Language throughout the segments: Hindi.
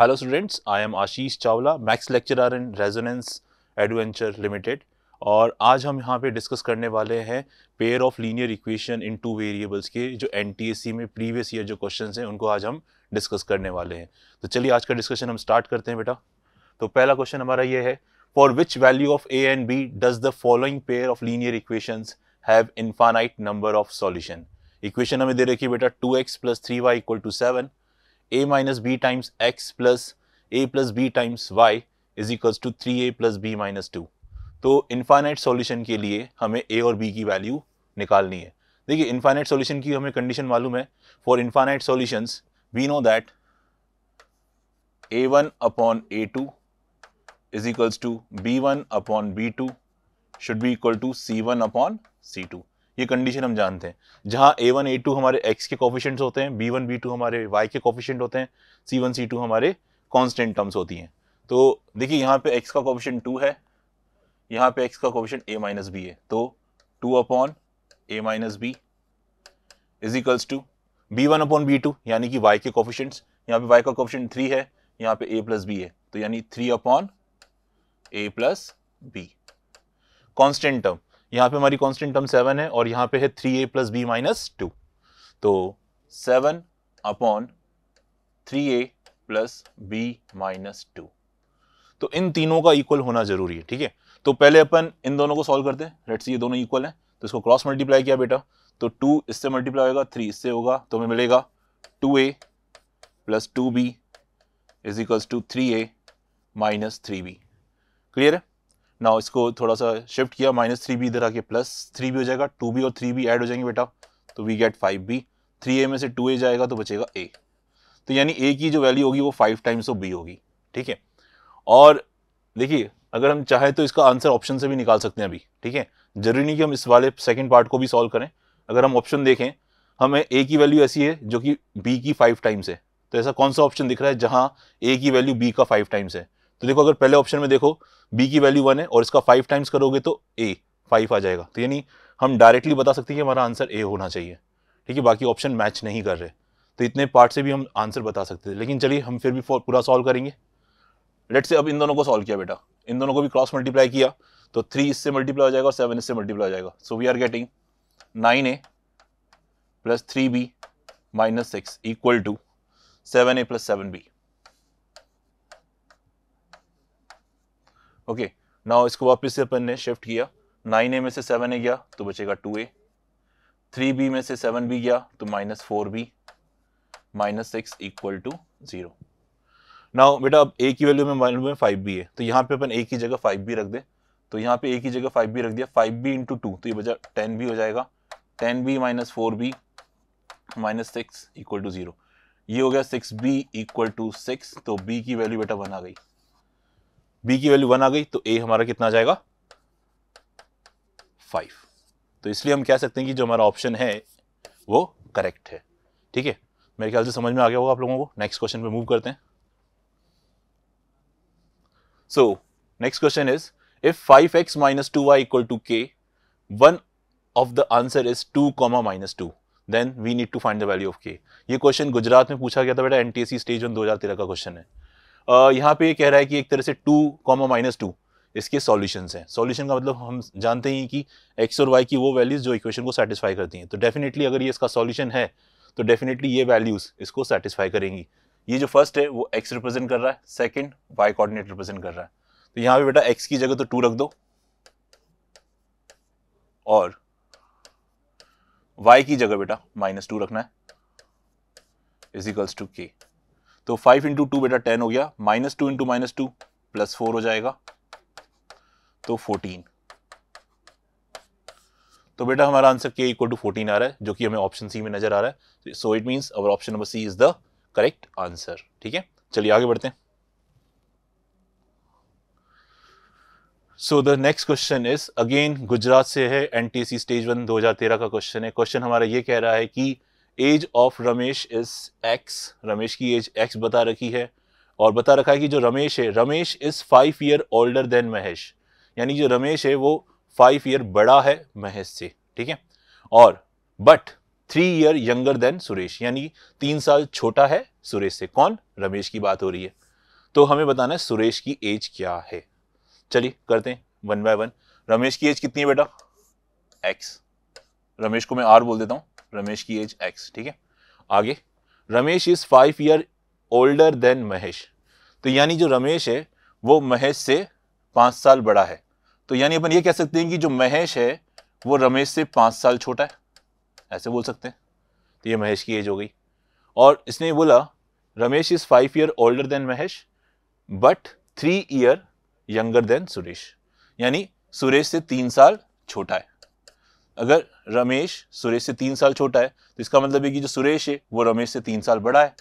Hello students I am Ashish Chawla maths lecturer in Resonance Eduventures Limited और आज हम यहाँ पे डिस्कस करने वाले हैं pair of linear equation in two variables के जो एन में प्रीवियस ईयर जो क्वेश्चंस हैं उनको आज हम डिस्कस करने वाले हैं तो चलिए आज का डिस्कशन हम स्टार्ट करते हैं बेटा तो पहला क्वेश्चन हमारा ये है for which value of a and b does the following pair of linear equations have infinite number of solution equation हमें दे रखी बेटा two x plus three y equal to seven a minus b times x plus a plus b times y is equals to three a plus B minus two तो इन्फाइनाइट सॉल्यूशन के लिए हमें ए और बी की वैल्यू निकालनी है देखिए इन्फाइनाइट सॉल्यूशन की हमें कंडीशन मालूम है for infinite solutions we know that a one upon a two is equals to b one upon b two should be equal to c one upon c two ये कंडीशन हम जानते हैं जहाँ ए वन ए टू हमारे एक्स के कॉफिशेंट्स होते हैं बी वन बी टू हमारे वाई के कॉफिशेंट होते हैं सी वन सी टू हमारे कॉन्स्टेंट टर्म्स होती हैं तो देखिए यहाँ पे एक्स का कॉफिशेंट टू है यहाँ पे एक्स का कॉफिशेंट ए माइनस बी है तो two upon a minus b is equals to b one upon b two यानी कि वाई के कॉफिशेंट्स यहाँ पे वाई का कॉफिशेंट थ्री है यहाँ पे ए प्लस बी है तो यानी three upon a plus b constant term यहाँ पे हमारी कांस्टेंट टर्म सेवन है और यहाँ पे है three a plus B minus two तो seven upon three a plus B minus two तो इन तीनों का इक्वल होना जरूरी है ठीक है तो पहले अपन इन दोनों को सॉल्व करते हैं लेट्स सी ये दोनों इक्वल हैं तो इसको क्रॉस मल्टीप्लाई किया बेटा तो टू इससे मल्टीप्लाई होगा थ्री इससे होगा तो हमें मिलेगा two a plus two b is equals to three A minus three b clear है ना इसको थोड़ा सा शिफ्ट किया माइनस थ्री बी इधर आके प्लस थ्री भी हो जाएगा टू बी और थ्री बी एड हो जाएंगे बेटा तो we get five b three a में से टू ए जाएगा तो बचेगा ए तो यानी ए की जो वैल्यू होगी वो फाइव टाइम्स ऑफ बी होगी ठीक है और देखिए अगर हम चाहें तो इसका आंसर ऑप्शन से भी निकाल सकते हैं अभी ठीक है जरूरी नहीं कि हम इस वाले सेकेंड पार्ट को भी सॉल्व करें अगर हम ऑप्शन देखें हमें ए की वैल्यू ऐसी है जो कि बी की फाइव टाइम्स है तो ऐसा कौन सा ऑप्शन दिख रहा है जहाँ ए की वैल्यू बी का फाइव टाइम्स है तो देखो अगर पहले ऑप्शन में देखो बी की वैल्यू वन है और इसका फाइव टाइम्स करोगे तो ए फाइव आ जाएगा तो यानी हम डायरेक्टली बता सकते हैं कि हमारा आंसर ए होना चाहिए ठीक है बाकी ऑप्शन मैच नहीं कर रहे तो इतने पार्ट से भी हम आंसर बता सकते थे लेकिन चलिए हम फिर भी पूरा सॉल्व करेंगे लेट से अब इन दोनों को सॉल्व किया बेटा इन दोनों को भी क्रॉस मल्टीप्लाई किया तो थ्री इससे मल्टीप्लाई हो जाएगा और सेवन इससे मल्टीप्लाई हो जाएगा so we are getting nine a plus three b minus six equal to seven a plus seven b okay now इसको वापस से अपन ने शिफ्ट किया नाइन ए में से सेवन ए गया तो बचेगा टू ए थ्री बी में से सेवन बी गया तो minus four b minus six equal to zero now बेटा अब ए की वैल्यू में वैल्यू में फाइव बी है तो यहाँ पे अपन ए की जगह फाइव बी रख दे तो यहाँ पे ए की जगह फाइव बी रख दिया फाइव बी इंटू टू तो ये बचा टेन बी हो जाएगा ten b minus four b minus six equal to zero ये हो गया six b equal to six तो बी की वैल्यू बेटा वन आ गई बी की वैल्यू वन आ गई तो ए हमारा कितना आ जाएगा फाइव तो इसलिए हम कह सकते हैं कि जो हमारा ऑप्शन है वो करेक्ट है ठीक है मेरे ख्याल से समझ में आ गया होगा आप लोगों को नेक्स्ट क्वेश्चन पे मूव करते हैं so next question is if five x minus two y equal to k one of the answer is two comma minus two then we need to find the value of k ये क्वेश्चन गुजरात में पूछा गया था बेटा एनटीएसी स्टेज वन 2013 का क्वेश्चन है यहाँ पे कह रहा है कि एक तरह से टू कॉमा माइनस टू इसके सॉल्यूशंस हैं सॉल्यूशन का मतलब हम जानते ही कि एक्स और वाई की वो वैल्यूज़ जो इक्वेशन को सेटिस्फाई करती हैं तो डेफिनेटली अगर ये इसका सॉल्यूशन है तो डेफिनेटली ये वैल्यूज़ इसको सेटिस्फाई करेंगी ये जो फर्स्ट है वो एक्स रिप्रेजेंट कर रहा है सेकेंड वाई कॉर्डिनेट रिप्रेजेंट कर रहा है तो यहाँ पे बेटा एक्स की जगह तो टू रख दो और वाई की जगह बेटा माइनस टू रखना है इजिकल्स टू के तो फाइव इंटू टू बेटा टेन हो गया minus two into minus two plus four हो जाएगा तो फोर्टीन तो बेटा हमारा आंसर के इक्वल टू फोर्टीन आ रहा है जो कि हमें ऑप्शन सी में नजर आ रहा है so it means our option number C is the correct answer ठीक है चलिए आगे बढ़ते हैं so the next question is again Gujarat से है सी स्टेज वन दो हजार तेरह का क्वेश्चन है क्वेश्चन हमारा ये कह रहा है कि age of Ramesh is x Ramesh की एज एक्स बता रखी है और बता रखा है कि जो रमेश है Ramesh is five year older than Mahesh यानी जो रमेश है वो फाइव ईयर बड़ा है महेश से ठीक है और but three year younger than Suresh यानी तीन साल छोटा है सुरेश से कौन रमेश की बात हो रही है तो हमें बताना है सुरेश की एज क्या है चलिए करते हैं वन बाय वन रमेश की एज कितनी है बेटा एक्स रमेश को मैं आर बोल देता हूँ रमेश की एज एक्स ठीक है आगे Ramesh is five year older than Mahesh तो यानी जो रमेश है वो महेश से पाँच साल बड़ा है तो यानी अपन ये कह सकते हैं कि जो महेश है वो रमेश से पाँच साल छोटा है ऐसे बोल सकते हैं तो ये महेश की एज हो गई और इसने बोला Ramesh is five year older than Mahesh but three year younger than Suresh यानी सुरेश से तीन साल छोटा है अगर रमेश सुरेश से तीन साल छोटा है तो इसका मतलब है कि जो सुरेश है वो रमेश से तीन साल बड़ा है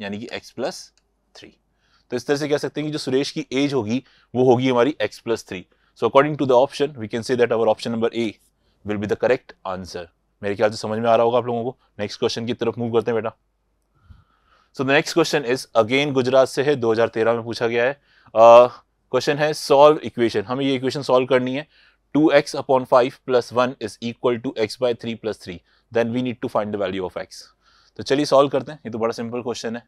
यानी कि एक्स प्लस थ्री तो इस तरह से कह सकते हैं कि जो सुरेश की एज होगी वो होगी हमारी x plus three so according to the option we can say that our option number A will be the correct answer मेरे ख्याल से समझ में आ रहा होगा आप लोगों को नेक्स्ट क्वेश्चन की तरफ मूव करते हैं बेटा so the next question is again Gujarat से है 2013 में पूछा गया है क्वेश्चन uh, है सॉल्व इक्वेशन हमें ये इक्वेशन सॉल्व करनी है two x upon five plus one is equal to x by three plus three then we need to find the value of x तो चलिए सॉल्व करते हैं ये तो बड़ा सिंपल क्वेश्चन है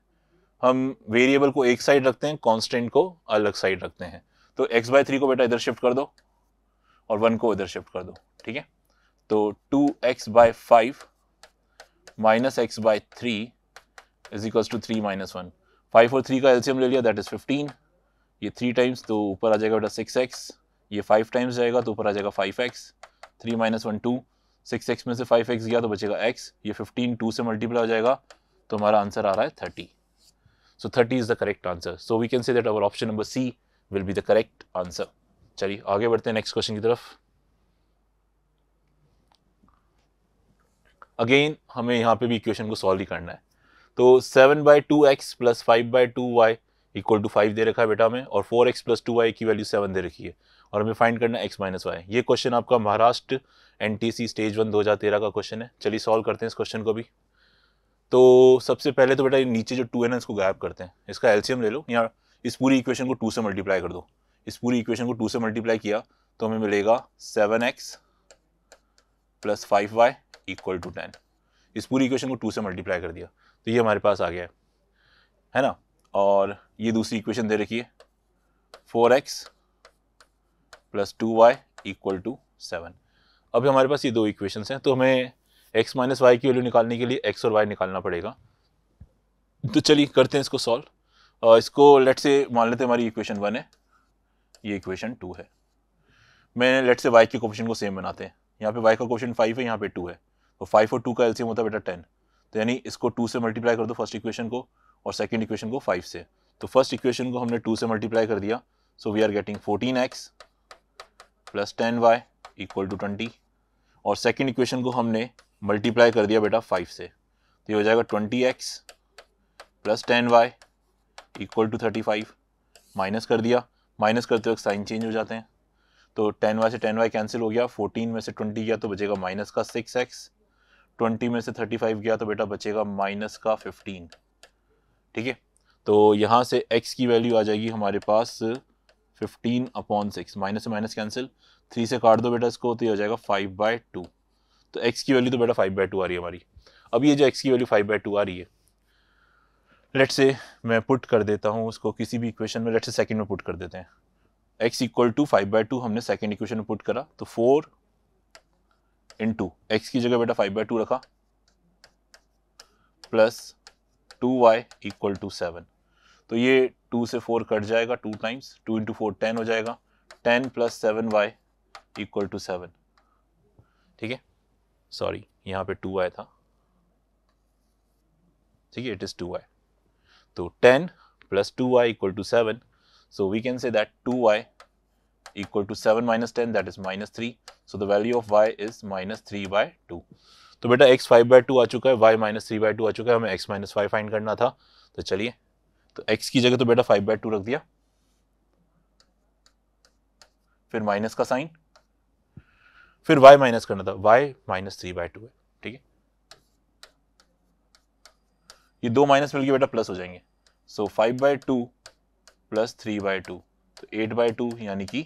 हम वेरिएबल को एक साइड रखते हैं कॉन्स्टेंट को अलग साइड रखते हैं तो x बाय थ्री को बेटा इधर शिफ्ट कर दो और वन को इधर शिफ्ट कर दो ठीक है तो two x by five minus x by three is equal to three minus one five और थ्री का एल्सियम ले लिया दैट इज फिफ्टीन ये थ्री टाइम्स तो ऊपर आ जाएगा बेटा सिक्स एक्स ये फाइव टाइम्स जाएगा तो ऊपर आ जाएगा five x three minus one two six x में से फाइव एक्स गया तो बचेगा एक्स ये फिफ्टीन टू से मल्टीप्लाई हो जाएगा तो हमारा आंसर आ रहा है thirty so thirty is the correct answer so we can say that our option number C will be the correct answer चलिए आगे बढ़ते हैं नेक्स्ट क्वेश्चन की तरफ अगेन हमें यहाँ पे भी इक्वेशन को सॉल्व ही करना है तो seven by two x plus five by two y equal to five दे रखा है बेटा हमें और four x plus two y की वैल्यू सेवन दे रखी है और हमें फाइंड करना एक्स माइनस वाई ये क्वेश्चन आपका महाराष्ट्र सी स्टेज वन दो हज़ार तेरह का क्वेश्चन है चलिए सॉल्व करते हैं इस क्वेश्चन को भी तो सबसे पहले तो बेटा नीचे जो टू है ना इसको गायब करते हैं इसका एल्शियम ले लो या इस पूरी इक्वेशन को टू से मल्टीप्लाई कर दो इस पूरी इक्वेशन को टू से मल्टीप्लाई किया तो हमें मिलेगा seven x plus five y equal to ten इस पूरी इक्वेशन को टू से मल्टीप्लाई कर दिया तो ये हमारे पास आ गया है ना और ये दूसरी इक्वेशन दे रखी है four x plus two y equal to seven अभी हमारे पास ये दो इक्वेशन हैं तो हमें एक्स माइनस वाई की वैल्यू निकालने के लिए एक्स और वाई निकालना पड़ेगा तो चलिए करते हैं इसको सॉल्व इसको लेट से मान लेते हैं हमारी इक्वेशन वन है ये इक्वेशन टू है मैंने लेट से वाई के क्वेश्चन को सेम बनाते हैं यहाँ पे वाई का क्वेश्चन फाइव है यहाँ पे टू है तो फाइव और टू का एल्सियम होता है बेटा टेन तो यानी इसको टू से मल्टीप्लाई कर दो फर्स्ट इक्वेशन को और सेकेंड इक्वेशन को फाइव से तो फर्स्ट इक्वेशन को हमने टू से मल्टीप्लाई कर दिया so we are getting fourteen x plus ten y equal to twenty और सेकेंड इक्वेशन को हमने मल्टीप्लाई कर दिया बेटा फाइव से तो ये हो जाएगा twenty x plus ten y equal to thirty five minus कर दिया माइनस करते वक्त साइन चेंज हो जाते हैं तो टेन वाई से टेन वाई कैंसिल हो गया फोर्टीन में से ट्वेंटी गया तो बचेगा माइनस का सिक्स एक्स ट्वेंटी में से थर्टी फाइव गया तो बेटा बचेगा माइनस का फिफ्टीन ठीक है तो यहाँ से x की वैल्यू आ जाएगी हमारे पास 15 अपॉन सिक्स माइनस से माइनस कैंसिल थ्री से काट दो बेटा इसको तो ये हो जाएगा फाइव बाई टू तो x की वैल्यू तो बेटा फाइव बाई टू आ रही है हमारी अब ये जो x की वैल्यू फाइव बाई टू आ रही है लेट से मैं पुट कर देता हूँ उसको किसी भी इक्वेशन में लेट से सेकेंड में पुट कर देते हैं x equal to five by two हमने सेकेंड इक्वेशन में पुट करा तो फोर इन टू एक्स की जगह बेटा फाइव बाई टू रखा plus two y equal to seven तो ये टू से फोर कट जाएगा two times two into four ten हो जाएगा ten plus seven y equal to seven ठीक है सॉरी यहाँ पे टू आया था ठीक है इट इज़ टू आई तो ten plus two y equal to seven so we can say that two y equal to seven minus ten that is minus three so the value of y is minus three by two तो बेटा x 5 बाय टू आ चुका है y minus three by two आ चुका है हमें x माइनस फाइव फाइंड करना था तो चलिए तो x की जगह तो बेटा फाइव बाई टू रख दिया फिर माइनस का साइन फिर y माइनस करना था y minus three by two है ठीक है ये दो माइनस मिलकर बेटा प्लस हो जाएंगे so five by two plus three by two तो एट बाय टू यानी कि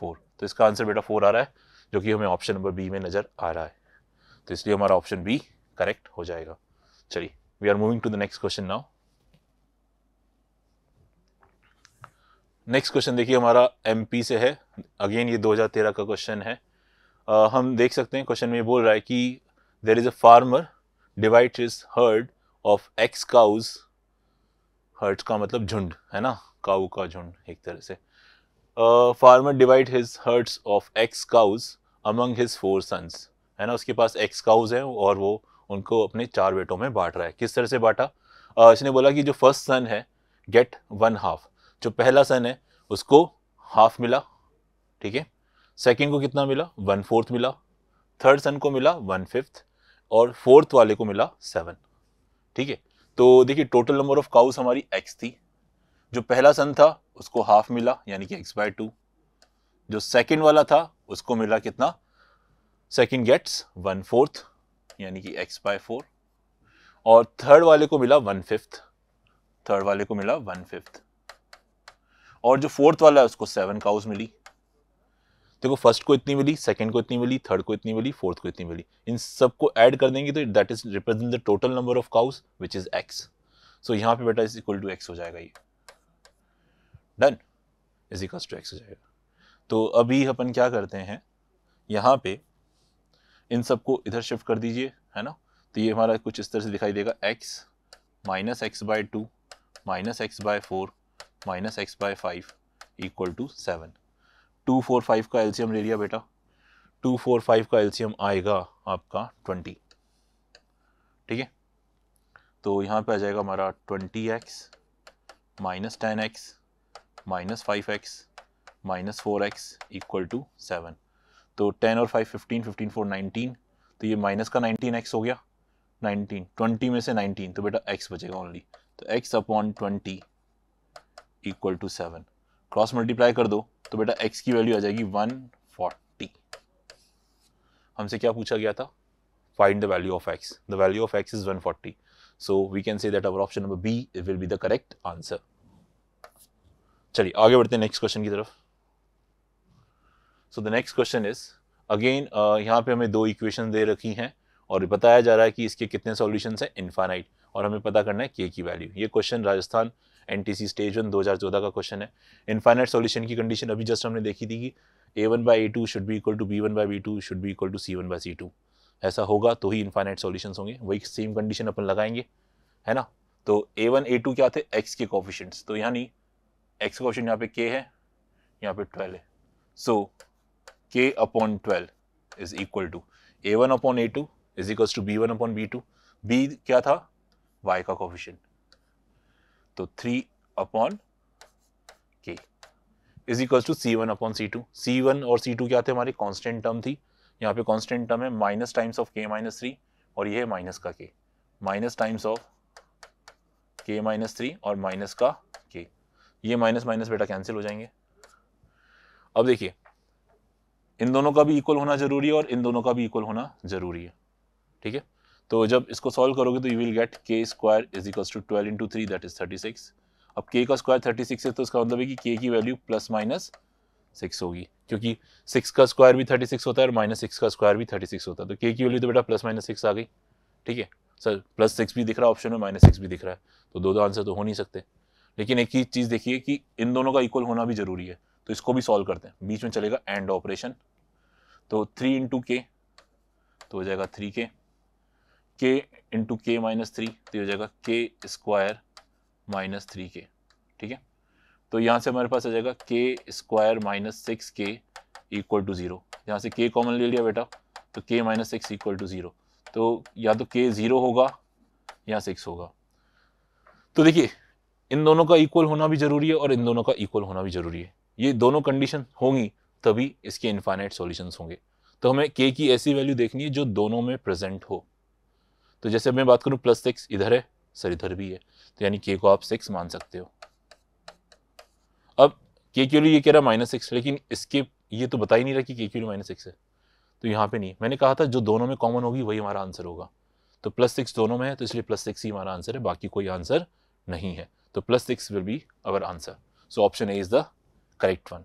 फोर तो इसका आंसर बेटा फोर आ रहा है जो कि हमें ऑप्शन नंबर बी में नज़र आ रहा है तो इसलिए हमारा ऑप्शन बी करेक्ट हो जाएगा चलिए we are moving to the next question now next question देखिए हमारा एम से है अगेन ये 2013 का क्वेश्चन है uh, हम देख सकते हैं क्वेश्चन में बोल रहा है कि there is a farmer divide is herd of x cows herd का मतलब झुंड है ना काऊ का झुंड एक तरह से farmer divide his herds of x cows among his four sons है ना उसके पास एक्स काउज है और वो उनको अपने चार बेटों में बांट रहा है किस तरह से बांटा uh, इसने बोला कि जो फर्स्ट सन है गेट वन हाफ जो पहला सन है उसको हाफ मिला ठीक है सेकेंड को कितना मिला वन फोर्थ मिला थर्ड सन को मिला वन फिफ्थ और फोर्थ वाले को मिला सेवन ठीक है तो देखिए टोटल नंबर ऑफ काउस हमारी एक्स थी जो पहला सन था उसको हाफ मिला यानी कि एक्स बाय टू जो सेकेंड वाला था उसको मिला कितना सेकेंड गेट्स वन फोर्थ यानी कि एक्स बाय फोर और थर्ड वाले को मिला वन फिफ्थ थर्ड वाले को मिला वन फिफ्थ और जो फोर्थ वाला है उसको सेवन काउस मिली देखो फर्स्ट को इतनी मिली सेकंड को इतनी मिली थर्ड को इतनी मिली फोर्थ को इतनी मिली इन सबको ऐड कर देंगे तो that is represent the total number of cows which is x सो यहाँ पे बेटा इज इक्वल टू एक्स हो जाएगा ये done is equal to x हो जाएगा तो अभी अपन क्या करते हैं यहाँ पे इन सबको इधर शिफ्ट कर दीजिए है ना तो ये हमारा कुछ इस तरह से दिखाई देगा x minus x by two minus x by four minus x by five equal to seven two four five का एल्शियम ले लिया बेटा टू फोर फाइव का एल्सियम आएगा आपका ट्वेंटी ठीक है तो यहाँ पे आ जाएगा हमारा twenty x minus ten x minus five x minus four x equal to seven तो टेन और five fifteen fifteen four nineteen तो ये माइनस का नाइनटीन एक्स हो गया नाइनटीन ट्वेंटी में से नाइनटीन तो बेटा एक्स बचेगा ओनली तो x upon twenty equal to seven cross multiply कर दो तो बेटा एक्स की वैल्यू आ जाएगी वन फोर्टी हमसे क्या पूछा गया था find the value of x the value of x is one forty so we can say that our option number B it will be the correct answer चलिए आगे बढ़ते हैं नेक्स्ट क्वेश्चन की तरफ so the next question is again यहाँ पे हमें दो इक्वेशन दे रखी हैं और बताया जा रहा है कि इसके कितने सॉल्यूशंस हैं इन्फानाइट और हमें पता करना है के की वैल्यू ये question Rajasthan N T C stage one दो हज़ार चौदह का क्वेश्चन है इनफाइनाइट सॉल्यूशन की कंडीशन अभी जस्ट हमने देखी थी कि a one by a two should भी equal to b one by b two should भी equal to c one by c two ऐसा होगा तो ही इनफाइनाइट सॉल्यूशन होंगे वही सेम कंडीशन अपन लगाएंगे है ना तो ए वन ए टू क्या थे एक्स के कॉफिशेंट्स तो यानी एक्स का ऑप्शन यहाँ पे के है यहाँ पे ट्वेल्व है so k upon twelve is equal to a one upon a two is equals to b one upon b two b क्या था वाई का कॉफिशेंट तो three upon k is equal to c one upon c two c one और सी टू क्या थे हमारे कॉन्स्टेंट टर्म थी यहाँ पे कॉन्स्टेंट टर्म है minus times of k minus three और ये है माइनस का k minus times of k minus three और माइनस का के ये माइनस माइनस बेटा कैंसिल हो जाएंगे अब देखिए इन दोनों का भी इक्वल होना जरूरी है और इन दोनों का भी इक्वल होना जरूरी है ठीक है तो जब इसको सॉल्व करोगे तो you will get k square is equal to twelve into three that is thirty six अब के का स्क्वायर थर्टी सिक्स है तो इसका मतलब है कि के की वैल्यू प्लस माइनस सिक्स होगी क्योंकि सिक्स का स्क्वायर भी थर्टी सिक्स होता है और माइनस सिक्स का स्क्वायर भी थर्टी सिक्स होता है तो के की वैल्यू तो बेटा प्लस माइनस सिक्स आ गई ठीक है सर प्लस सिक्स भी दिख रहा है ऑप्शन में माइनस सिक्स भी दिख रहा है तो दो दो आंसर तो हो नहीं सकते लेकिन एक ही चीज़ देखिए कि इन दोनों का इक्वल होना भी जरूरी है तो इसको भी सॉल्व करते हैं बीच में चलेगा एंड ऑपरेशन तो थ्री इंटू के तो हो जाएगा थ्री के के इंटू के माइनस थ्री तो हो जाएगा के स्क्वायर माइनस थ्री के ठीक है तो यहाँ से हमारे पास आ जाएगा k square minus six k equal to zero यहाँ से के कॉमन ले लिया बेटा तो k minus six equal to zero तो या तो के ज़ीरो होगा या सिक्स होगा तो देखिए इन दोनों का इक्वल होना भी ज़रूरी है और इन दोनों का इक्वल होना भी ज़रूरी है ये दोनों कंडीशन होंगी तभी इसके इन्फाइनाइट सॉल्यूशंस होंगे तो हमें के की ऐसी वैल्यू देखनी है जो दोनों में प्रेजेंट हो तो जैसे मैं बात करूँ प्लस सिक्स इधर है सर इधर भी है तो यानी के को आप सिक्स मान सकते हो अब के के लिए ये कह रहा माइनस सिक्स लेकिन इसके ये तो बता ही नहीं रहा कि के के लिए माइनस सिक्स है तो यहाँ पे नहीं मैंने कहा था जो दोनों में कॉमन होगी वही हमारा आंसर होगा तो प्लस सिक्स दोनों में है तो इसलिए प्लस सिक्स ही हमारा आंसर है बाकी कोई आंसर नहीं है तो plus six will be our answer so option A is the correct one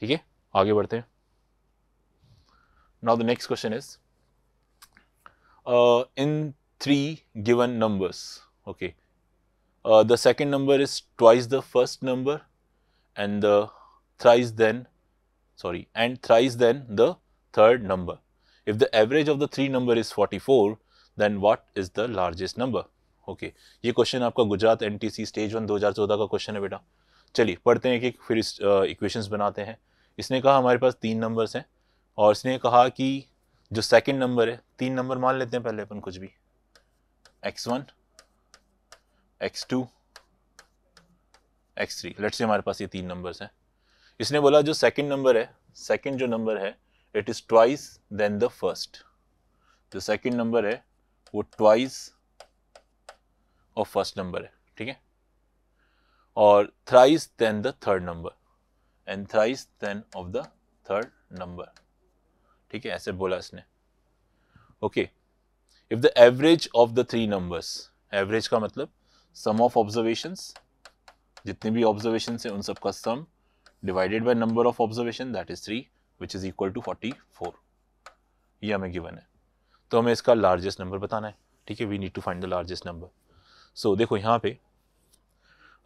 ठीक है आगे बढ़ते हैं now the next question is in three given numbers. Okay. Uh, the second number is twice the first number and the thrice then sorry and thrice then the third number. If the average of the three number is 44 then what is the largest number? okay. ye question aapka gujarat ntc stage 1 2014 ka question hai beta chaliye padhte hain कि fir इस equations banate hain isne kaha hamare paas teen numbers hain aur isne kaha ki जो सेकंड नंबर है तीन नंबर मान लेते हैं पहले अपन कुछ भी x1, x2, x3 let's say हमारे पास ये तीन नंबर्स हैं इसने बोला जो सेकंड नंबर है सेकंड जो नंबर है it is twice then the first जो सेकंड नंबर है वो ट्वाइस और फर्स्ट नंबर है ठीक है और thrice then the third number and thrice then of the third number ठीक है ऐसे बोला इसने okay okay. If the average of the three numbers average का मतलब सम ऑफ ऑब्जर्वेशंस जितने भी ऑब्जर्वेशन है उन सबका sum divided by number of observation that is three which is equal to forty four ये हमें गिवन है तो हमें इसका लार्जेस्ट नंबर बताना है ठीक है we need to find the largest number so देखो यहाँ पे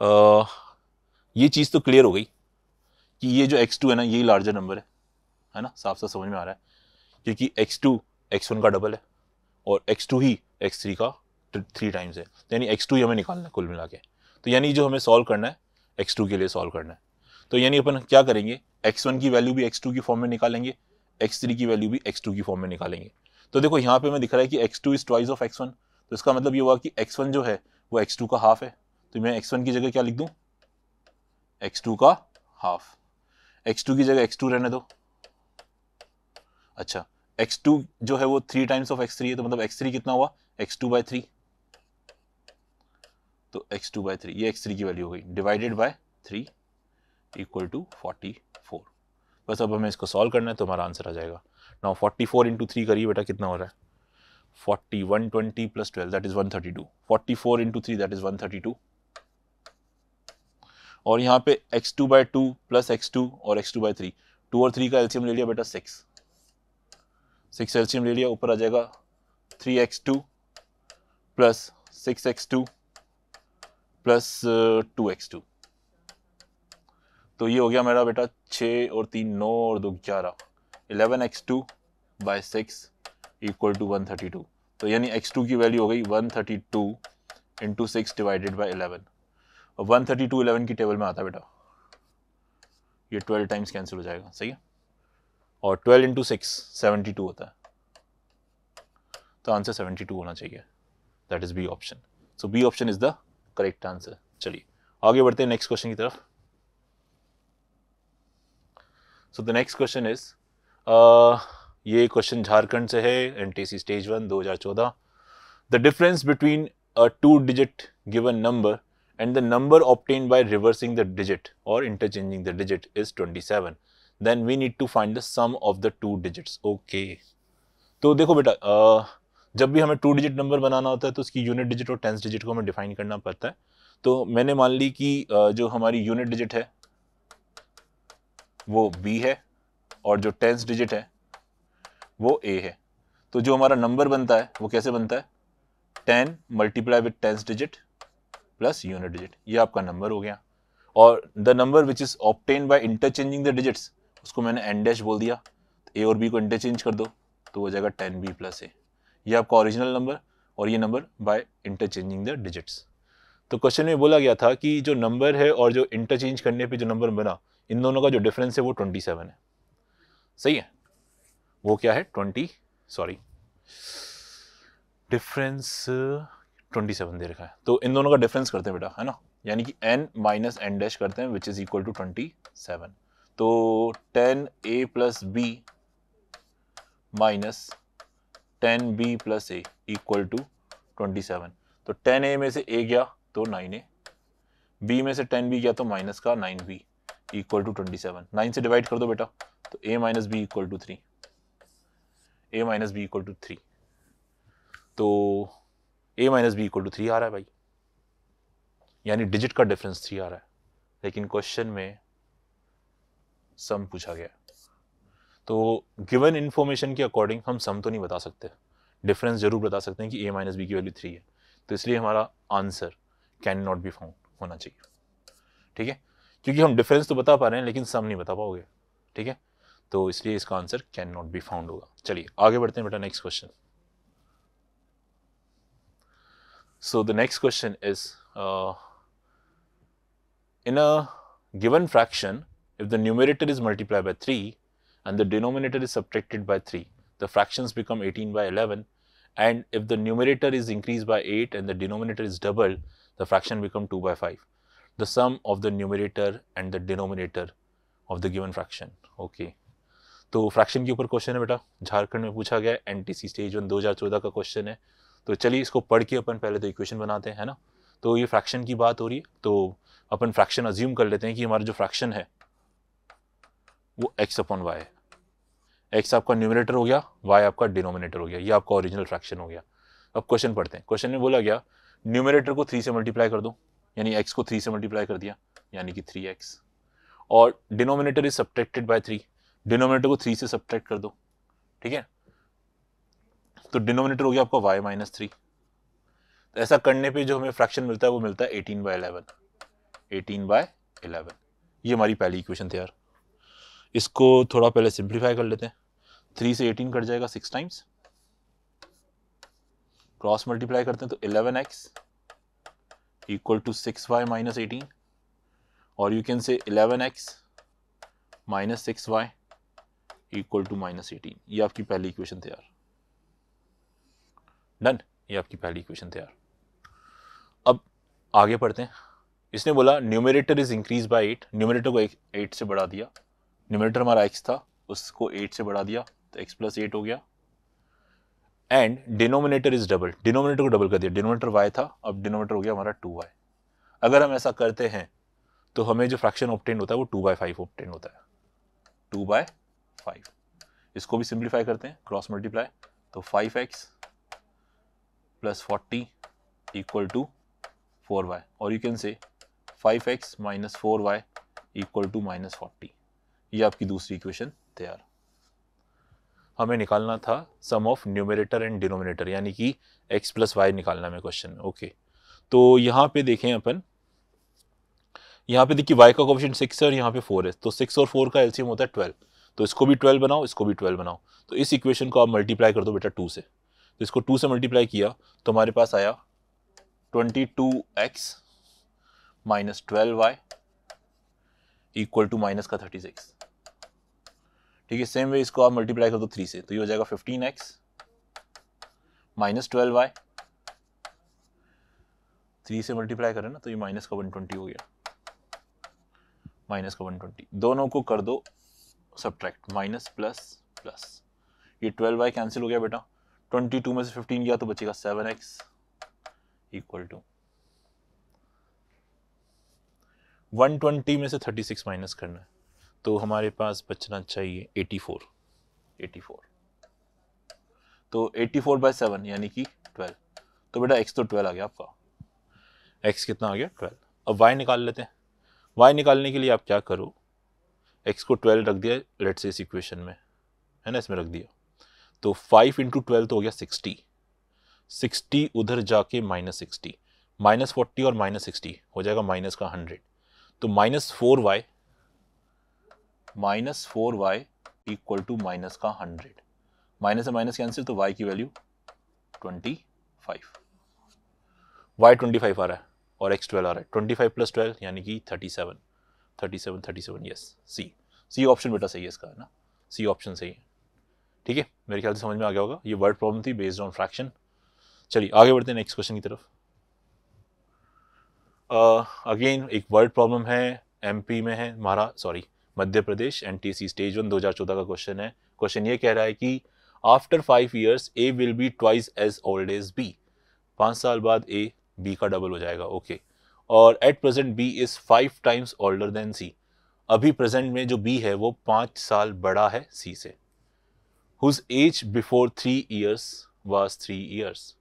आ, ये चीज़ तो क्लियर हो गई कि ये जो एक्स टू है ना यही लार्जर नंबर है है ना साफ साफ समझ में आ रहा है क्योंकि एक्स टू एक्स वन का डबल है और एक्स टू ही एक्स थ्री का थ्री टाइम्स है तो यानी एक्स टू ही हमें निकालना है कुल मिला के तो यानी जो हमें सॉल्व करना है एक्स टू के लिए सॉल्व करना है तो यानी अपन क्या करेंगे एक्स वन की वैल्यू भी एक्स टू की फॉर्म में निकालेंगे एक्स थ्री की वैल्यू भी एक्स टू की फॉर्म में निकालेंगे तो देखो यहाँ पे हमें दिख रहा है कि x two is twice of x one तो इसका मतलब ये हुआ कि एक्स वन जो है वो एक्स टू का हाफ है तो मैं एक्स वन की जगह क्या लिख दूँ एक्स टू का हाफ एक्स टू की जगह एक्स टू रहने दो अच्छा x2 जो है वो थ्री टाइम्स ऑफ x3 है तो मतलब x3 कितना हुआ x2 टू बाई थ्री तो x2 टू बाई थ्री ये x3 की वैल्यू हो गई divided by three equal to forty four बस अब हमें इसको सॉल्व करना है तो हमारा आंसर आ जाएगा now forty four into three करिए बेटा कितना हो रहा है forty one twenty plus twelve that is one thirty two forty four into three that is one thirty two और यहाँ पे x2 two by two plus x two और x two by three two और थ्री का एल्सियम ले लिया बेटा सिक्स सिक्स एल्शियम ले लिया ऊपर आ जाएगा three x two plus six x two plus two x two तो ये हो गया मेरा बेटा छ और तीन नौ और दो ग्यारह eleven x two by six equal to one thirty two तो यानी एक्स टू की वैल्यू हो गई one thirty two into six divided by eleven और वन थर्टी टू इलेवन की टेबल में आता बेटा ये ट्वेल्व टाइम्स कैंसिल हो जाएगा सही है और 12 इंटू सिक्स सेवेंटी होता है तो आंसर 72 होना चाहिए that is B option so B option is the correct answer चलिए आगे बढ़ते हैं नेक्स्ट क्वेश्चन की तरफ so the next question is ये क्वेश्चन झारखंड से है NTC stage one 2014 the difference between a two digit given number the number obtained by reversing the digit और interchanging the digit is twenty 27. Then we need to find the sum of the two digits okay तो देखो बेटा जब भी हमें टू डिजिट नंबर बनाना होता है तो उसकी यूनिट डिजिट और टेंस डिजिट को हमें डिफाइन करना पड़ता है तो मैंने मान ली कि जो हमारी यूनिट डिजिट है वो बी है और जो टेंस डिजिट है वो ए है तो जो हमारा नंबर बनता है वो कैसे बनता है ten multiply with tens digit plus unit digit ये आपका नंबर हो गया और the number which is obtained by interchanging the digits उसको मैंने एन डैश बोल दिया तो ए और बी को इंटरचेंज कर दो तो हो जाएगा टेन बी प्लस ए ये आपका ओरिजिनल नंबर और ये number by interchanging the digits तो क्वेश्चन में बोला गया था कि जो नंबर है और जो इंटरचेंज करने पे जो नंबर बना इन दोनों का जो डिफरेंस है वो ट्वेंटी सेवन है सही है वो क्या है twenty sorry difference twenty seven दे रखा है तो इन दोनों का डिफरेंस करते हैं बेटा है ना यानी कि एन माइनस एन डैश करते हैं which is equal to twenty seven तो ten A plus B minus ten B plus A equal to twenty seven तो टेन ए में से ए गया तो नाइन ए बी में से टेन बी गया तो माइनस का nine B equal to twenty seven nine से डिवाइड कर दो बेटा तो A minus B equal to three A minus B equal to three तो A minus B equal to three आ रहा है भाई यानी डिजिट का डिफरेंस थ्री आ रहा है लेकिन क्वेश्चन में सम पूछा गया तो गिवन इन्फॉर्मेशन के अकॉर्डिंग हम सम तो नहीं बता सकते डिफरेंस जरूर बता सकते हैं कि ए माइनस बी की वैल्यू थ्री है तो इसलिए हमारा answer cannot be found होना चाहिए ठीक है क्योंकि हम डिफरेंस तो बता पा रहे हैं लेकिन सम नहीं बता पाओगे ठीक है तो इसलिए इसका answer cannot be found होगा चलिए आगे बढ़ते हैं बेटा next question so the next question is in a given fraction If the numerator is multiplied by 3 and the denominator is subtracted by 3, the fractions become 18 by 11 and if the numerator is increased by 8 and the denominator is doubled, the fraction become 2 by 5, the sum of the numerator and the denominator of the given fraction. Okay. तो फ्रैक्शन के ऊपर क्वेश्चन है बेटा झारखंड में पूछा गया एनटीसी स्टेज वन 2014 का क्वेश्चन है तो चलिए इसको पढ़ के अपन पहले तो इक्वेशन बनाते हैं है ना तो ये फ्रैक्शन की बात हो रही है तो अपन फ्रैक्शन अज्यूम कर लेते हैं कि हमारा जो फ्रैक्शन है वो एक्स अपॉन वाई है एक्स आपका न्यूमिनेटर हो गया वाई आपका डिनोमिनेटर हो गया ये आपका ओरिजिनल फ्रैक्शन हो गया अब क्वेश्चन पढ़ते हैं क्वेश्चन में बोला गया न्यूमिनेटर को थ्री से मल्टीप्लाई कर दो यानी एक्स को थ्री से मल्टीप्लाई कर दिया यानी कि थ्री एक्स और denominator is subtracted by three denominator को थ्री से सब्ट्रैक्ट कर दो ठीक है तो डिनोमिनेटर हो गया आपका वाई माइनस थ्री तो ऐसा करने पे जो हमें फ्रैक्शन मिलता है वो मिलता है eighteen by eleven eighteen by eleven ये हमारी पहली इक्वेशन थी यार इसको थोड़ा पहले सिंप्लीफाई कर लेते हैं थ्री से एटीन कट जाएगा सिक्स टाइम्स क्रॉस मल्टीप्लाई करते हैं तो eleven x equal to six y minus eighteen और you can say eleven x minus six y equal to minus eighteen ये आपकी पहली इक्वेशन तैयार डन ये आपकी पहली इक्वेशन तैयार अब आगे पढ़ते हैं इसने बोला numerator is increase by eight numerator को एट से बढ़ा दिया न्यूमिनेटर हमारा एक्स था उसको एट से बढ़ा दिया तो एक्स प्लस एट हो गया and denominator is double denominator को डबल कर दिया डिनोमिनेटर वाई था अब डिनोमिनेटर हो गया हमारा टू वाई अगर हम ऐसा करते हैं तो हमें जो फ्रैक्शन ऑप्टेन होता है वो टू बाई फाइव ऑप्टेन होता है टू बाय फाइव इसको भी सिंप्लीफाई करते हैं क्रॉस मल्टीप्लाई तो five x plus forty equal to four y और you can say five x minus four y equal to minus forty ये आपकी दूसरी इक्वेशन तैयार हमें निकालना था sum of numerator and denominator यानी कि एक्स प्लस वाई निकालना में क्वेश्चन ओके तो यहाँ पे देखें अपन यहाँ पे देखिए वाई का क्वेश्चन सिक्स है और यहाँ पे फोर है तो सिक्स और फोर का एल्सियम होता है ट्वेल्व तो इसको भी ट्वेल्व बनाओ इसको भी ट्वेल्व बनाओ तो इस इक्वेशन को आप मल्टीप्लाई कर दो बेटा टू से तो इसको टू से मल्टीप्लाई किया तो हमारे पास आया twenty two x minus twelve y equal to minus का थर्टी सिक्स ठीक है सेम वे इसको आप मल्टीप्लाई कर दो थ्री से तो ये हो जाएगा fifteen x minus twelve y three से मल्टीप्लाई करें ना तो ये माइनस का वन ट्वेंटी हो गया माइनस का वन ट्वेंटी दोनों को कर दो सब्ट्रैक्ट माइनस प्लस प्लस ये ट्वेल्व वाई कैंसिल हो गया बेटा ट्वेंटी टू में से फिफ्टीन गया तो बचेगा seven x equal to one twenty में से थर्टी सिक्स माइनस करना है तो हमारे पास बचना चाहिए 84 84 तो 84 फोर बाई सेवन यानी कि 12 तो बेटा x तो 12 आ गया आपका x कितना आ गया 12 अब y निकाल लेते हैं y निकालने के लिए आप क्या करो x को 12 रख दिया लेट से इस इक्वेशन में है ना इसमें रख दिया तो 5 इंटू ट्वेल्व तो हो गया 60 60 उधर जाके माइनस सिक्सटी माइनस फोर्टी और माइनस सिक्सटी हो जाएगा माइनस का हंड्रेड तो minus four y minus four y equal to minus का हंड्रेड माइनस है माइनस कैंसिल तो वाई की value twenty five y twenty five आ रहा है और एक्स ट्वेल्व आ रहा है ट्वेंटी फाइव प्लस ट्वेल्व यानी कि thirty seven thirty seven thirty seven yes C C option बेटा सही है इसका है ना सी ऑप्शन सही है ठीक है मेरे ख्याल से समझ में आ गया होगा ये वर्ड प्रॉब्लम थी बेस्ड ऑन फ्रैक्शन चलिए आगे बढ़ते हैं नेक्स्ट क्वेश्चन की तरफ अगेन uh, एक वर्ड प्रॉब्लम है एमपी में है हमारा sorry Madhya Pradesh C stage one चौदह का क्वेश्चन है क्वेश्चन ये कह रहा है कि after five years A will be twice as old as B पाँच साल बाद ए बी का डबल हो जाएगा ओके और at present B is five times older than C अभी प्रेजेंट में जो बी है वो पाँच साल बड़ा है सी से whose age before three years was three years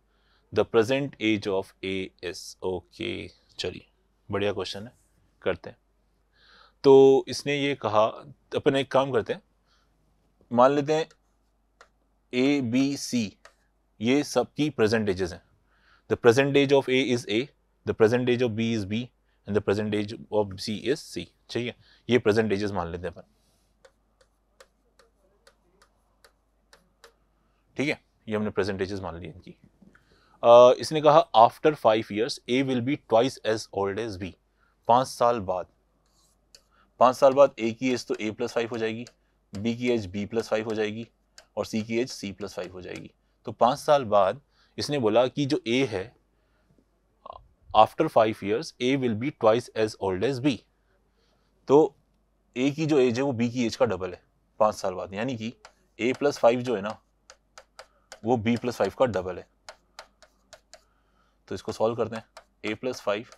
the present age of A is okay चलिए बढ़िया क्वेश्चन है करते हैं तो इसने ये कहा अपन एक काम करते हैं मान लेते हैं ए बी सी ये सबकी प्रेजेंटेजेस हैं the present age of A is A the present age of B is B and the present age of C is C ठीक है ये प्रेजेंटेजेस मान लेते हैं अपन ठीक है ये हमने प्रेजेंटेजेस मान लिए इनकी uh, इसने कहा after five years A will be twice as old as B पाँच साल बाद पाँच साल बाद ए की एज तो ए प्लस फाइव हो जाएगी बी की एज बी प्लस फाइव हो जाएगी और सी की एज सी प्लस फाइव हो जाएगी तो पाँच साल बाद इसने बोला कि जो ए है after five years A will be twice as old as B तो ए की जो एज है वो बी की एज का डबल है पाँच साल बाद यानी कि ए प्लस फाइव जो है ना वो बी प्लस फाइव का डबल है तो इसको सॉल्व करते हैं A plus five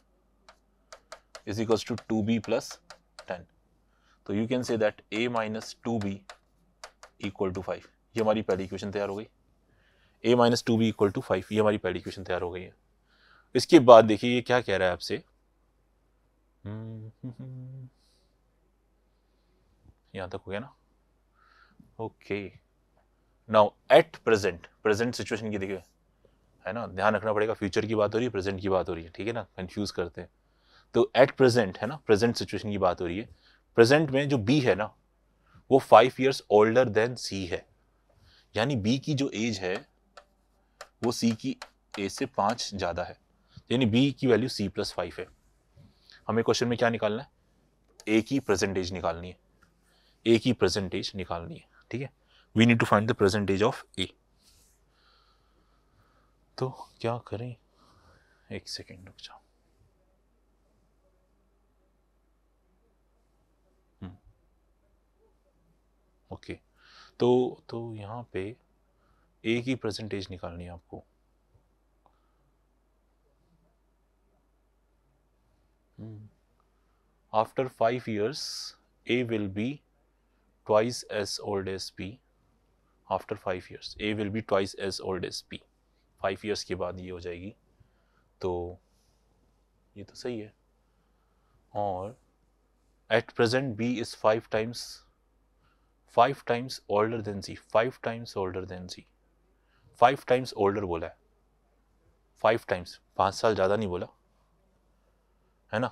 is equals to two B plus ten तो you can say that A minus two B equal to five ये हमारी पहली इक्वेशन तैयार हो गई A minus two B equal to five ये हमारी पहली इक्वेशन तैयार हो गई है इसके बाद देखिए ये क्या कह रहा है आपसे यहाँ तक हो गया ना okay now at present present situation की देखिए है ना ध्यान रखना पड़ेगा फ्यूचर की बात हो रही है प्रेजेंट की बात हो रही है ठीक है ना कंफ्यूज करते हैं तो एट प्रेजेंट है ना प्रेजेंट सिचुएशन की बात हो रही है प्रेजेंट में जो बी है ना वो five years older than C है यानी बी की जो एज है वो सी की एज से पाँच ज़्यादा है यानी बी की वैल्यू सी प्लस फाइव है हमें क्वेश्चन में क्या निकालना है ए की प्रेजेंटेज निकालनी है ए की प्रेजेंटेज निकालनी है ठीक है we need to find the present age of A तो क्या करें एक सेकेंड रुक जाओ ओके तो तो यहाँ पे ए की परसेंटेज निकालनी है आपको after five years A will be twice as old as P after five years A will be twice as old as P five years के बाद ये हो जाएगी तो ये तो सही है और at present B is five times five times older than G five times older than G five times older बोला है फाइव टाइम्स पाँच साल ज़्यादा नहीं बोला है ना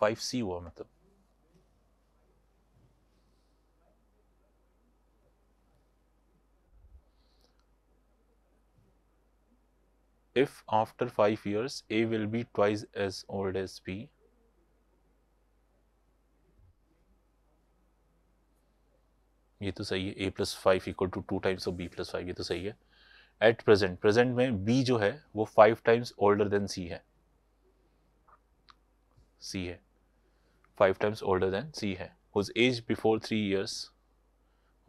फाइव सी हुआ मतलब if after five years A will be twice as old as B ये तो सही है A plus five equal to two times of B plus five ये तो सही है एट प्रेजेंट प्रेजेंट में बी जो है वो five times older than C है सी है five times older than C है whose age before three years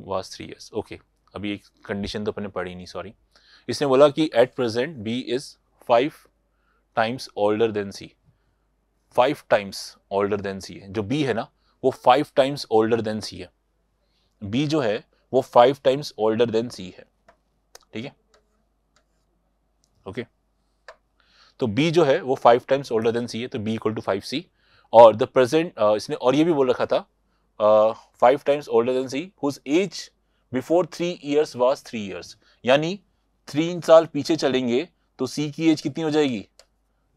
was three years okay अभी एक कंडीशन तो अपने पढ़ी नहीं सॉरी इसने बोला कि at present B is five times older than C five times older than C है जो बी है ना वो five times older than C है बी जो है वो five times older than C है ठीक है ओके तो बी जो है वो five times older than C है तो B equal to five C और द प्रेजेंट uh, इसने और ये भी बोल रखा था five times older than C whose age before three years was three years यानी तीन साल पीछे चलेंगे तो सी की एज कितनी हो जाएगी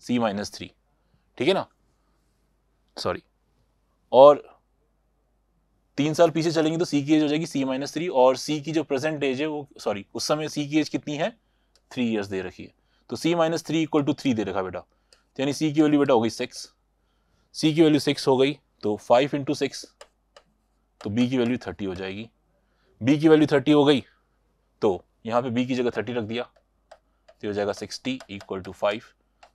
सी माइनस थ्री ठीक है ना सॉरी और तीन साल पीछे चलेंगे तो सी की एज हो जाएगी सी माइनस थ्री और सी की जो प्रेजेंट एज है वो सॉरी उस समय सी की एज कितनी है थ्री ईयर्स दे रखी है तो C minus three equal to three दे रखा बेटा तो यानी सी की वैल्यू बेटा हो गई सिक्स सी की वैल्यू सिक्स हो गई तो फाइव इंटू सिक्स तो बी की वैल्यू थर्टी हो जाएगी बी की वैल्यू थर्टी हो गई तो यहाँ पे बी की जगह थर्टी रख दिया तो हो जाएगा सिक्सटी इक्वल टू फाइव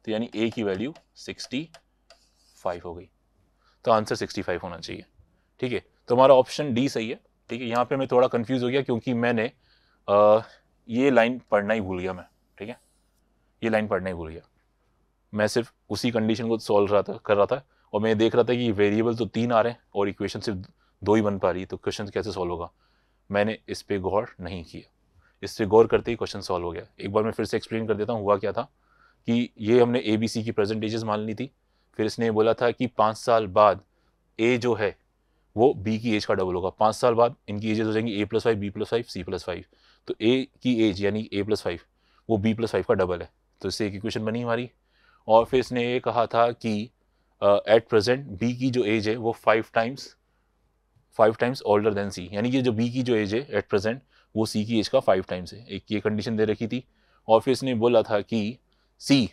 तो यानी ए की वैल्यू सिक्सटी फाइव हो गई तो आंसर सिक्सटी फाइव होना चाहिए ठीक है तो हमारा ऑप्शन डी सही है ठीक है यहाँ पे मैं थोड़ा कंफ्यूज हो गया क्योंकि मैंने आ, ये लाइन पढ़ना ही भूल गया मैं ठीक है ये लाइन पढ़ना ही भूल गया मैं सिर्फ उसी कंडीशन को सॉल्व रहा था कर रहा था और मैं देख रहा था कि वेरिएबल तो तीन आ रहे हैं और इक्वेशन सिर्फ दो ही बन पा रही है तो क्वेश्चन कैसे सॉल्व होगा मैंने इस पर गौर नहीं किया इस पर गौर करते ही क्वेश्चन सॉल्व हो गया एक बार मैं फिर से एक्सप्लेन कर देता हूँ हुआ क्या था कि ये हमने ए बी सी की प्रेजेंटेजेस मान ली थी फिर इसने बोला था कि पाँच साल बाद ए जो है वो बी की एज का डबल होगा पाँच साल बाद इनकी एजेस हो जाएंगी A plus five B plus five C plus five तो ए की एज यानी ए प्लस फाइव वो बी प्लस फाइव का डबल है तो इससे एक इक्वेशन बनी हमारी और फिर इसने ये कहा था कि एट प्रेजेंट बी की जो एज है वो five times five times older than C यानी कि जो बी की जो एज है एट प्रेजेंट वो सी की एज का फाइव टाइम्स है एक ये कंडीशन दे रखी थी और फिर इसने बोला था कि सी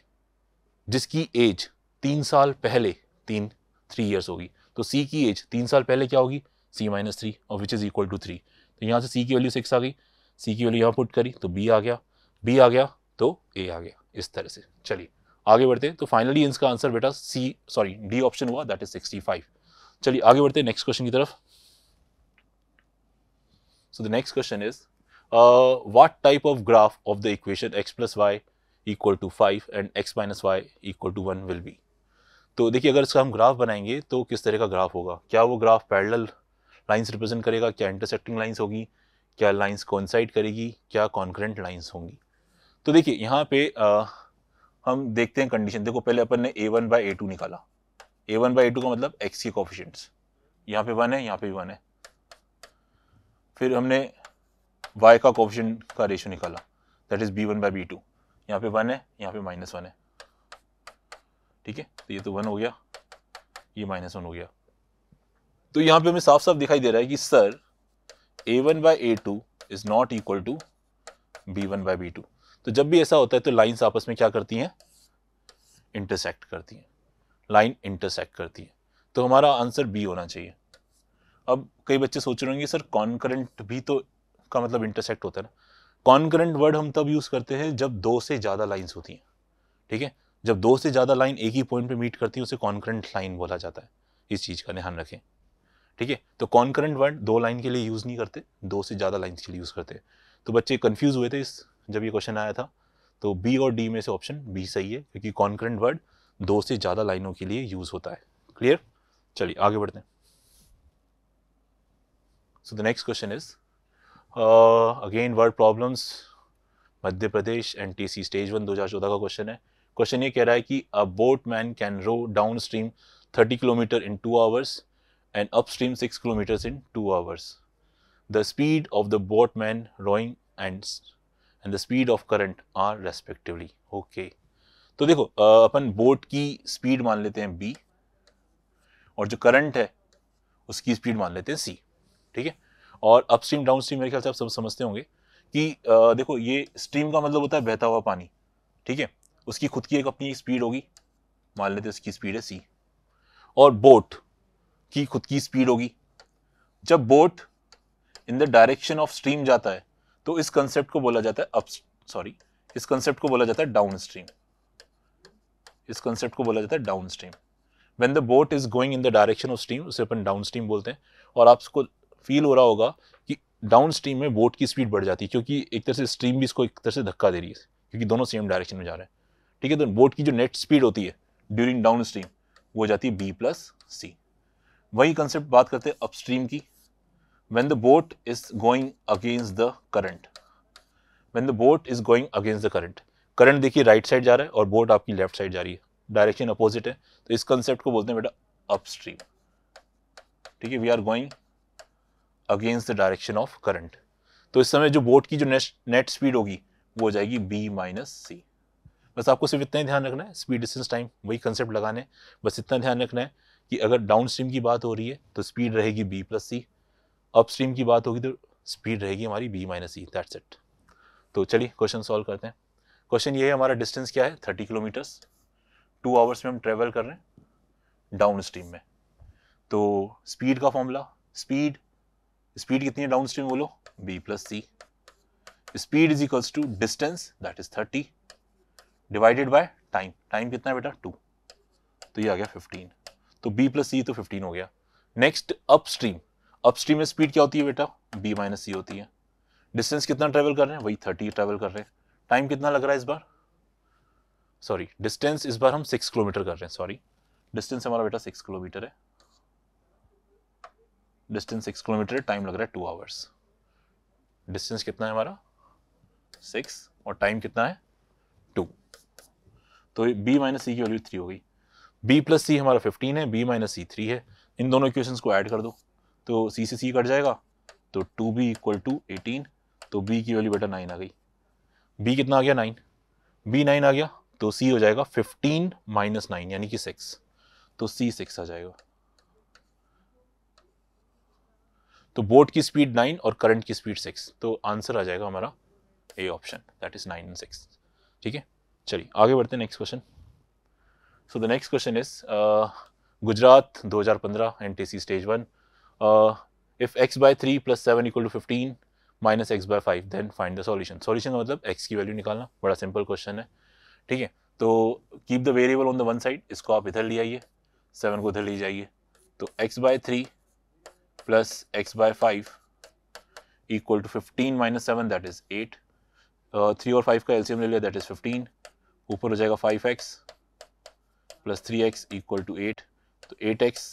जिसकी एज तीन साल पहले तीन थ्री ईयर्स होगी तो सी की एज तीन साल पहले क्या होगी सी माइनस थ्री और which is equal to three तो यहाँ से सी की वैल्यू सिक्स आ गई सी की वैल्यू यहाँ पुट करी तो बी आ गया बी आ गया तो ए आ गया इस तरह से चलिए आगे बढ़ते तो फाइनली इसका आंसर बेटा सी सॉरी डी ऑप्शन हुआ दैट इज सिक्सटी फाइव चलिए आगे बढ़ते नेक्स्ट क्वेश्चन की तरफ so the next question is what type of graph of the equation x plus y equal to five and x minus y equal to one will be तो देखिए अगर इसका हम ग्राफ बनाएंगे तो किस तरह का ग्राफ होगा क्या वो ग्राफ पैरल लाइंस रिप्रेजेंट करेगा क्या इंटरसेक्टिंग लाइंस होगी क्या लाइंस कॉन्साइड करेगी क्या कॉन्करेंट लाइंस होंगी तो देखिए यहाँ पे आ, हम देखते हैं कंडीशन देखो पहले अपन ने a one by a two निकाला a one by a two का मतलब एक्स की कॉफिशेंट्स यहाँ पे वन है यहाँ पे भी वन है फिर हमने वाई का कॉफिशेंट का रेशो निकाला that is b one by b two यहाँ पे वन है यहाँ पे माइनस वन है ठीक है तो ये तो वन हो गया ये माइनस वन हो गया तो यहाँ पे हमें साफ साफ दिखाई दे रहा है कि sir a one by a two is not equal to b one by b two तो जब भी ऐसा होता है तो लाइन्स आपस में क्या करती हैं इंटरसेक्ट करती हैं लाइन इंटरसेक्ट करती है तो हमारा आंसर बी होना चाहिए अब कई बच्चे सोच रहे होंगे सर कॉन्करेंट भी तो का मतलब इंटरसेक्ट होता है ना कॉन्करेंट वर्ड हम तब यूज़ करते हैं जब दो से ज़्यादा लाइन्स होती हैं ठीक है जब दो से ज़्यादा लाइन एक ही पॉइंट पे मीट करती है उसे कॉन्करेंट लाइन बोला जाता है इस चीज़ का ध्यान रखें ठीक है तो कॉन्करेंट वर्ड दो लाइन के लिए यूज़ नहीं करते दो से ज़्यादा लाइन के लिए यूज़ करते हैं तो बच्चे कन्फ्यूज़ हुए थे इस जब ये क्वेश्चन आया था तो बी और डी में से ऑप्शन बी सही है क्योंकि कॉन्करेंट वर्ड दो से ज़्यादा लाइनों के लिए यूज़ होता है क्लियर चलिए आगे बढ़ते हैं so the next question is again word problems Madhya Pradesh pradesh stage one दो 1 का क्वेश्चन है क्वेश्चन ये कह रहा है कि a boatman can row downstream thirty kilometre in two hours and upstream six kilometres in two hours the speed of the boatman rowing and and the speed of current are respectively okay तो देखो अपन बोट की स्पीड मान लेते हैं बी और जो करंट है उसकी स्पीड मान लेते हैं सी ठीक है और अप स्ट्रीम डाउन स्ट्रीम मेरे ख्याल से आप सब समझते होंगे कि आ, देखो ये स्ट्रीम का मतलब होता है बहता हुआ पानी ठीक है उसकी खुद की एक अपनी एक स्पीड होगी मान लेते उसकी स्पीड है सी और बोट की खुद की स्पीड होगी जब boat in the direction of stream जाता है तो इस कंसेप्ट को बोला जाता है अप सॉरी इस कंसेप्ट को बोला जाता है डाउन स्ट्रीम इस कंसेप्ट को बोला जाता है downstream when the boat is going in the direction of stream उसे अपन डाउन स्ट्रीम बोलते हैं और आपको फील हो रहा होगा कि डाउन स्ट्रीम में बोट की स्पीड बढ़ जाती है क्योंकि एक तरह से स्ट्रीम भी इसको एक तरह से धक्का दे रही है क्योंकि दोनों सेम डायरेक्शन में जा रहे हैं ठीक है तो बोट की जो नेट स्पीड होती है ड्यूरिंग डाउन स्ट्रीम वो जाती है बी प्लस सी वही कंसेप्ट बात करते हैं अपस्ट्रीम की when the boat is going against the current when the boat is going against the current current देखिए राइट साइड जा रहा है और बोट आपकी लेफ्ट साइड जा रही है डायरेक्शन अपोजिट है तो इस कंसेप्ट को बोलते हैं बेटा अपस्ट्रीम ठीक है we are going against the direction of current तो इस समय जो बोट की जो नेट नेट स्पीड होगी वो हो जाएगी बी माइनस सी बस आपको सिर्फ इतना ही ध्यान रखना है स्पीड डिस्टेंस टाइम वही कंसेप्ट लगाने बस इतना ध्यान रखना है कि अगर डाउन स्ट्रीम की बात हो रही है तो स्पीड रहेगी b plus c upstream की बात होगी तो स्पीड रहेगी हमारी b minus c that's it तो चलिए क्वेश्चन सॉल्व करते हैं क्वेश्चन ये है हमारा डिस्टेंस क्या है थर्टी किलोमीटर्स टू आवर्स में हम ट्रेवल कर रहे हैं डाउन स्ट्रीम में तो स्पीड का फॉर्मूला स्पीड स्पीड कितनी है डाउन स्ट्रीम बोलो b plus c speed is equals to distance that is thirty divided by time time कितना है बेटा टू तो ये आ गया फिफ्टीन तो बी प्लस सी तो फिफ्टीन हो गया नेक्स्ट अपस्ट्रीम अपस्ट्रीम में स्पीड क्या होती है बेटा बी माइनस सी होती है डिस्टेंस कितना ट्रेवल कर रहे हैं वही थर्टी ट्रेवल कर रहे हैं टाइम कितना लग रहा है इस बार सॉरी डिस्टेंस इस बार हम सिक्स किलोमीटर कर रहे हैं सॉरी डिस्टेंस हमारा बेटा सिक्स किलोमीटर है डिस्टेंस सिक्स किलोमीटर है टाइम लग रहा है टू आवर्स डिस्टेंस कितना है हमारा सिक्स और टाइम कितना है तो बी माइनस सी की वैल्यू थ्री हो गई बी प्लस सी हमारा फिफ्टीन है बी माइनस सी थ्री है इन दोनों इक्वेशंस को ऐड कर दो तो सी से सी कट जाएगा तो two B equal to eighteen तो बी की वैल्यू बेटा नाइन आ गई बी कितना आ गया नाइन बी नाइन आ गया तो सी हो जाएगा फिफ्टीन माइनस नाइन यानी कि सिक्स तो सी सिक्स आ जाएगा तो बोट की स्पीड नाइन और करंट की स्पीड सिक्स तो आंसर आ जाएगा हमारा A option that is nine and six ठीक है चलिए आगे बढ़ते हैं next question so the next question is Gujarat 2015 NTC stage one if x by three plus seven equal to fifteen minus x by five then find the solution solution का मतलब एक्स की वैल्यू निकालना बड़ा सिंपल क्वेश्चन है ठीक है तो keep the variable on the one side इसको आप इधर ले आइए सेवन को उधर ले जाइए तो x by three plus x by five equal to fifteen minus seven that is eight three और फाइव का एल्सियम ले लिया दैट इज फिफ्टीन ऊपर हो जाएगा five x plus three x equal to eight तो eight x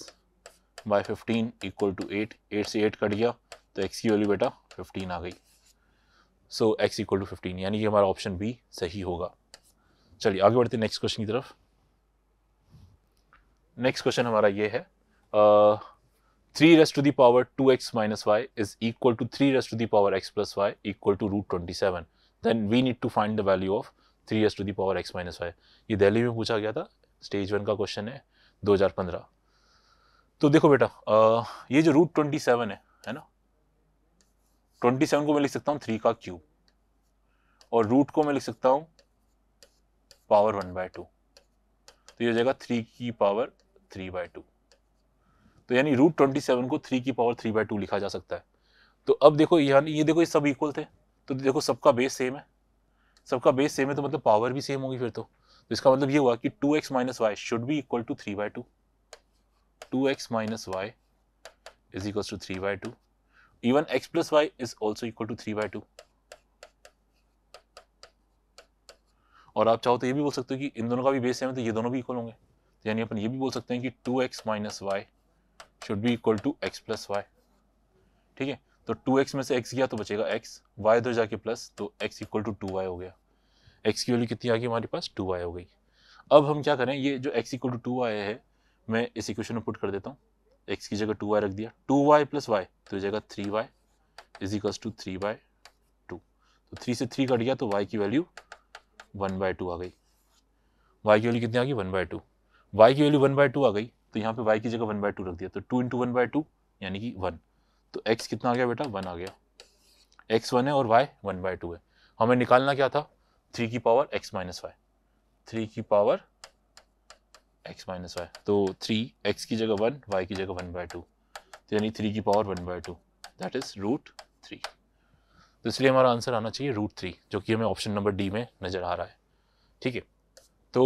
by fifteen equal to eight eight से एट कट गया तो एक्स की वैल्यू बेटा फिफ्टीन आ गई so x equal to fifteen यानी कि हमारा ऑप्शन बी सही होगा चलिए आगे बढ़ते नेक्स्ट क्वेश्चन की तरफ नेक्स्ट क्वेश्चन हमारा ये है three raised to the power two x minus y is equal to three raised to the power x plus y equal to root twenty seven then we need to find the value of three as to the power x minus y ये दिल्ली में पूछा गया था स्टेज वन का क्वेश्चन है 2015 तो देखो बेटा आ, ये जो रूट ट्वेंटी सेवन है है ना ट्वेंटी सेवन को मैं लिख सकता हूँ थ्री का क्यूब और रूट को मैं लिख सकता हूँ पावर वन बाय टू तो ये हो जाएगा थ्री की पावर थ्री बाय टू तो यानी रूट ट्वेंटी सेवन को थ्री की पावर थ्री बाय टू लिखा जा सकता है तो अब देखो यानी ये देखो ये सब इक्वल थे तो देखो सबका बेस सेम है सबका बेस सेम है तो मतलब पावर भी सेम होगी फिर तो तो इसका मतलब ये हुआ कि two x minus y should भी equal to three by two two x minus y is equal to three by two even x plus y is also equal to three by two और आप चाहो तो ये भी बोल सकते हो कि इन दोनों का भी बेस सेम है तो ये दोनों भी इक्वल होंगे तो यानी अपन ये भी बोल सकते हैं कि two x minus y should be equal to x plus y ठीक है तो 2x में से x गया तो बचेगा x y इधर जाके प्लस तो x इक्वल टू टू हो गया x की वैल्यू कितनी आ गई हमारे पास 2y हो गई अब हम क्या करें ये जो x इक्वल टू टू आया है मैं इस इक्वेशन में पुट कर देता हूँ एक्स की जगह टू रख दिया टू वाई प्लस वाई तो जगह three y is equal to three by two तो थ्री से थ्री कट गया तो वाई की वैल्यू वन बाय टू आ गई वाई की वैल्यू कितनी आ गई वन बाय टू वाई की वैल्यू वन बाय टू आ गई तो यहाँ पे वाई की जगह वन बाय टू रख दिया तो two into one by two यानी कि वन तो एक्स कितना आ गया बेटा वन आ गया एक्स वन है और वाई वन बाई टू है हमें निकालना क्या था थ्री की power x minus y three की पावर एक्स माइनस वाई तो थ्री एक्स की जगह वन वाई की जगह वन बाय टू तो यानी थ्री की power one by two that is root three तो इसलिए हमारा आंसर आना चाहिए रूट थ्री जो कि हमें ऑप्शन नंबर डी में नज़र आ रहा है ठीक है तो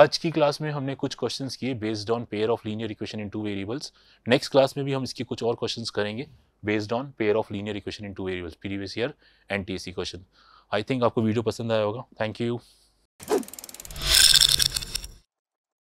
आज की क्लास में हमने कुछ क्वेश्चंस किए based on pair of linear equation in two variables next class में भी हम इसके कुछ और क्वेश्चंस करेंगे based on pair of linear equation in two variables previous year N T C question I think आपको वीडियो पसंद आया होगा थैंक यू